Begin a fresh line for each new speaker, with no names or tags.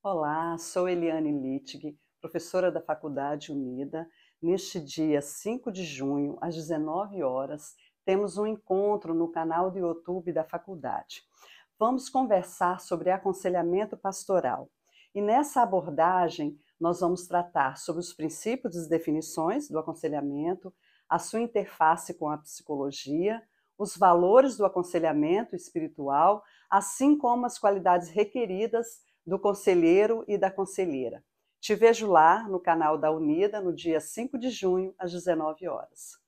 Olá, sou Eliane Littig, professora da Faculdade Unida. Neste dia 5 de junho, às 19 horas, temos um encontro no canal do YouTube da faculdade. Vamos conversar sobre aconselhamento pastoral. E nessa abordagem, nós vamos tratar sobre os princípios e definições do aconselhamento, a sua interface com a psicologia, os valores do aconselhamento espiritual, assim como as qualidades requeridas do conselheiro e da conselheira. Te vejo lá no canal da Unida no dia 5 de junho, às 19 horas.